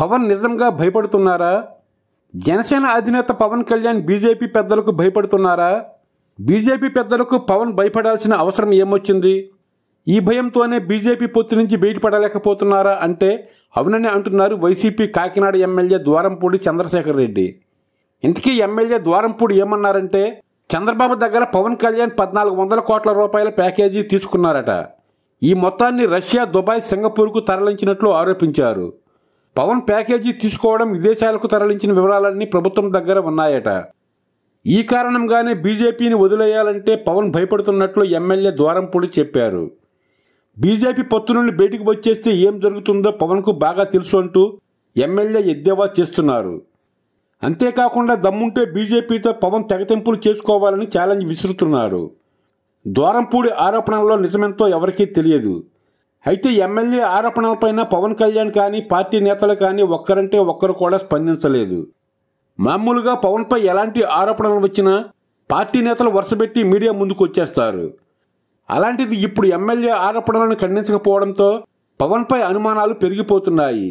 పవన్ నిజంగా భయపడుతున్నారా జనసేన అధినేత పవన్ కళ్యాణ్ బీజేపీ పెద్దలకు భయపడుతున్నారా బీజేపీ పెద్దలకు పవన్ భయపడాల్సిన అవసరం ఏమొచ్చింది ఈ భయంతోనే బీజేపీ పొత్తు నుంచి బయటపడలేకపోతున్నారా అంటే అవునని అంటున్నారు వైసీపీ కాకినాడ ఎమ్మెల్యే ద్వారంపూడి చంద్రశేఖర్ రెడ్డి ఇంతకీ ఎమ్మెల్యే ద్వారంపూడి ఏమన్నారంటే చంద్రబాబు దగ్గర పవన్ కళ్యాణ్ పద్నాలుగు వందల కోట్ల రూపాయల ప్యాకేజీ తీసుకున్నారట ఈ మొత్తాన్ని రష్యా దుబాయ్ సింగపూర్కు తరలించినట్లు ఆరోపించారు పవన్ ప్యాకేజీ తీసుకోవడం విదేశాలకు తరలించిన వివరాలన్నీ ప్రభుత్వం దగ్గర ఉన్నాయట ఈ కారణంగానే బీజేపీని వదిలేయాలంటే పవన్ భయపడుతున్నట్లు ఎమ్మెల్యే ద్వారంపూడి చెప్పారు బీజేపీ పొత్తు నుండి బయటికి వచ్చేస్తే ఏం జరుగుతుందో పవన్కు బాగా తెలుసు అంటూ ఎమ్మెల్యే ఎద్దేవా చేస్తున్నారు అంతేకాకుండా దమ్ముంటే బీజేపీతో పవన్ తెగతింపులు చేసుకోవాలని ఛాలెంజ్ విసురుతున్నారు ద్వారంపూడి ఆరోపణల్లో నిజమెంతో ఎవరికీ తెలియదు అయితే ఎమ్మెల్యే ఆరోపణలపైన పవన్ కళ్యాణ్ కానీ పార్టీ నేతలు కానీ ఒక్కరంటే ఒక్కరు కూడా స్పందించలేదు మామూలుగా పవన్పై ఎలాంటి ఆరోపణలు వచ్చినా పార్టీ నేతలు వరుసపెట్టి మీడియా ముందుకు వచ్చేస్తారు అలాంటిది ఇప్పుడు ఎమ్మెల్యే ఆరోపణలను ఖండించకపోవడంతో పవన్పై అనుమానాలు పెరిగిపోతున్నాయి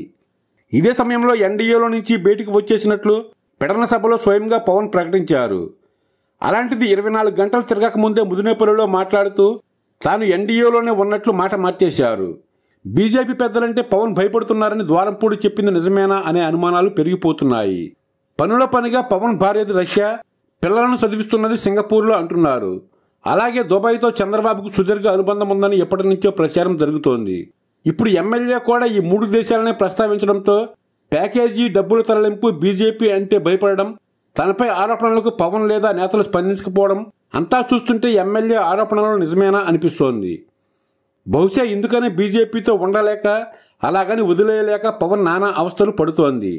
ఇదే సమయంలో ఎన్డీఏలో నుంచి బయటకు వచ్చేసినట్లు పెడన సభలో స్వయంగా పవన్ ప్రకటించారు అలాంటిది ఇరవై నాలుగు గంటలు ముందే ముదినేపల్లిలో మాట్లాడుతూ తాను ఎన్డీఏలోనే ఉన్నట్లు మాట మార్చేశారు బీజేపీ పెద్దలంటే పవన్ భయపడుతున్నారని ద్వారంపూడి చెప్పింది నిజమేనా అనే అనుమానాలు పెరిగిపోతున్నాయి పనుల పనిగా పవన్ భార్యది రష్యా పిల్లలను చదివిస్తున్నది సింగపూర్లో అంటున్నారు అలాగే దుబాయ్తో చంద్రబాబుకు సుదీర్ఘ అనుబంధం ఉందని ఎప్పటి నుంచో ప్రచారం జరుగుతోంది ఇప్పుడు ఎమ్మెల్యే కూడా ఈ మూడు దేశాలనే ప్రస్తావించడంతో ప్యాకేజీ డబ్బుల తరలింపు బీజేపీ అంటే భయపడడం తనపై ఆరోపణలకు పవన్ లేదా నేతలు స్పందించకపోవడం అంతా చూస్తుంటే ఎమ్మెల్యే ఆరోపణలు నిజమేనా అనిపిస్తోంది బహుశా ఇందుకనే బీజేపీతో ఉండలేక అలాగని వదిలేయలేక పవన్ నానా అవస్థలు పడుతోంది